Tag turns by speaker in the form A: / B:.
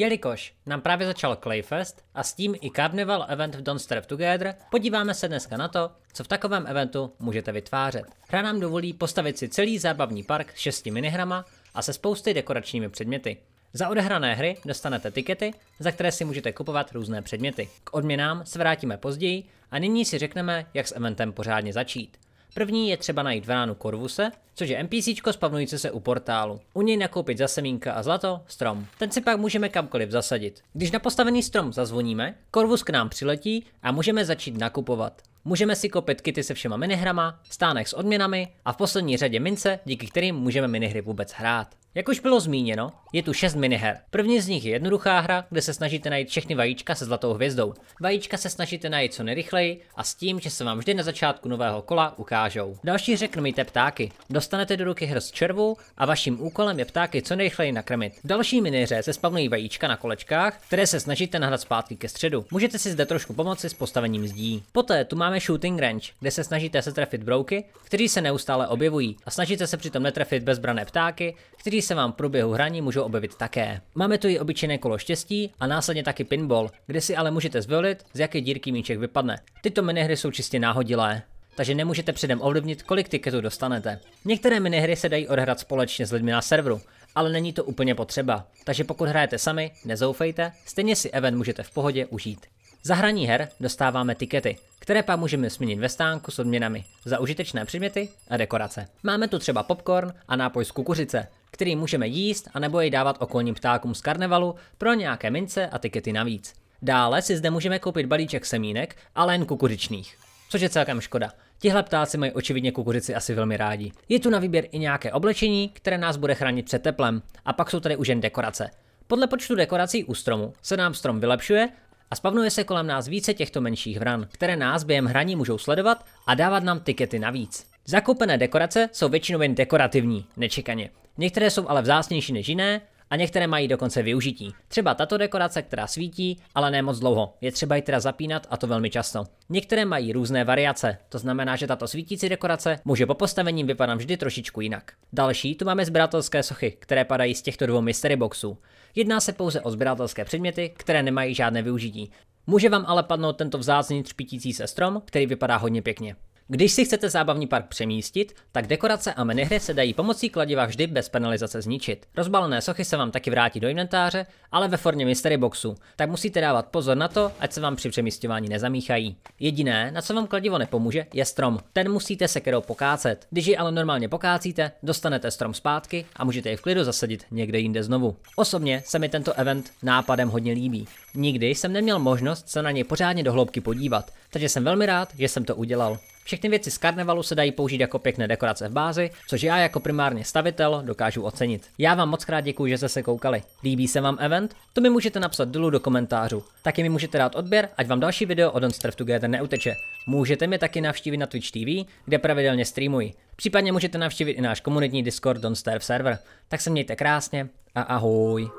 A: Jelikož nám právě začal Clayfest a s tím i Carnival event v Don't Starve Together, podíváme se dneska na to, co v takovém eventu můžete vytvářet. Hra nám dovolí postavit si celý zábavní park s 6 minihrama a se spousty dekoračními předměty. Za odehrané hry dostanete tikety, za které si můžete kupovat různé předměty. K odměnám se vrátíme později a nyní si řekneme, jak s eventem pořádně začít. První je třeba najít ránu Korvuse, což je NPC spavnující se u portálu. U něj nakoupit za semínka a zlato strom. Ten si pak můžeme kamkoliv zasadit. Když na postavený strom zazvoníme, Korvus k nám přiletí a můžeme začít nakupovat. Můžeme si koupit kity se všema minihrama, stánek s odměnami a v poslední řadě mince, díky kterým můžeme minihry vůbec hrát. Jak už bylo zmíněno, je tu 6 miniher. První z nich je jednoduchá hra, kde se snažíte najít všechny vajíčka se zlatou hvězdou. Vajíčka se snažíte najít co nejrychleji a s tím, že se vám vždy na začátku nového kola ukážou. Další krmíte ptáky. Dostanete do ruky hrst červu a vaším úkolem je ptáky co nejrychleji nakrmit. V další miniře se spavnují vajíčka na kolečkách, které se snažíte nahrát zpátky ke středu. Můžete si zde trošku pomoci s postavením zdí. Poté tu máme shooting range, kde se snažíte trefit brouky, kteří se neustále objevují a snažíte se přitom netrefit bezbrané ptáky, kteří se vám v průběhu hraní můžou objevit také. Máme tu i obyčejné kolo štěstí a následně taky pinball, kde si ale můžete zvolit, z jaké dírky míček vypadne. Tyto minihry jsou čistě náhodilé takže nemůžete předem ovlivnit, kolik tiketů dostanete. Některé minihry se dají odhrát společně s lidmi na serveru, ale není to úplně potřeba, takže pokud hrajete sami, nezoufejte, stejně si event můžete v pohodě užít. Za hraní her dostáváme tikety, které pak můžeme směnit ve stánku s odměnami za užitečné předměty a dekorace. Máme tu třeba popcorn a nápoj z kukuřice, který můžeme jíst a nebo jej dávat okolním ptákům z karnevalu pro nějaké mince a tikety navíc. Dále si zde můžeme koupit balíček semínek, ale jen kukuřičných, což je celkem škoda. Tihle ptáci mají očividně kukuřici asi velmi rádi. Je tu na výběr i nějaké oblečení, které nás bude chránit před teplem, a pak jsou tady už jen dekorace. Podle počtu dekorací u stromu se nám strom vylepšuje a spavnuje se kolem nás více těchto menších vran, které nás během hraní můžou sledovat a dávat nám tikety navíc. Zakoupené dekorace jsou většinou jen dekorativní, nečekaně. Některé jsou ale vzácnější než jiné a některé mají dokonce využití. Třeba tato dekorace, která svítí, ale ne moc dlouho. Je třeba ji teda zapínat a to velmi často. Některé mají různé variace, to znamená, že tato svítící dekorace může po postavení vypadat vždy trošičku jinak. Další tu máme zbratelské sochy, které padají z těchto dvou mystery boxů. Jedná se pouze o zbratelské předměty, které nemají žádné využití. Může vám ale padnout tento vzácný třpitící se strom, který vypadá hodně pěkně. Když si chcete zábavní park přemístit, tak dekorace a menihry se dají pomocí kladiva vždy bez penalizace zničit. Rozbalené sochy se vám taky vrátí do inventáře, ale ve formě mystery boxu, tak musíte dávat pozor na to, ať se vám při přemístování nezamíchají. Jediné, na co vám kladivo nepomůže, je strom. Ten musíte sekerou pokácet. Když ji ale normálně pokácíte, dostanete strom zpátky a můžete ji v klidu zasadit někde jinde znovu. Osobně se mi tento event nápadem hodně líbí. Nikdy jsem neměl možnost se na něj pořádně do hloubky podívat, takže jsem velmi rád, že jsem to udělal. Všechny věci z karnevalu se dají použít jako pěkné dekorace v bázi, což já jako primárně stavitel dokážu ocenit. Já vám moc krát děkuji, že jste se koukali. Líbí se vám event? To mi můžete napsat dolů do komentářu. Taky mi můžete dát odběr, ať vám další video o Don't Starve Together neuteče. Můžete mě taky navštívit na Twitch TV, kde pravidelně streamuji. Případně můžete navštívit i náš komunitní Discord Don't Starve server. Tak se mějte krásně a ahoj.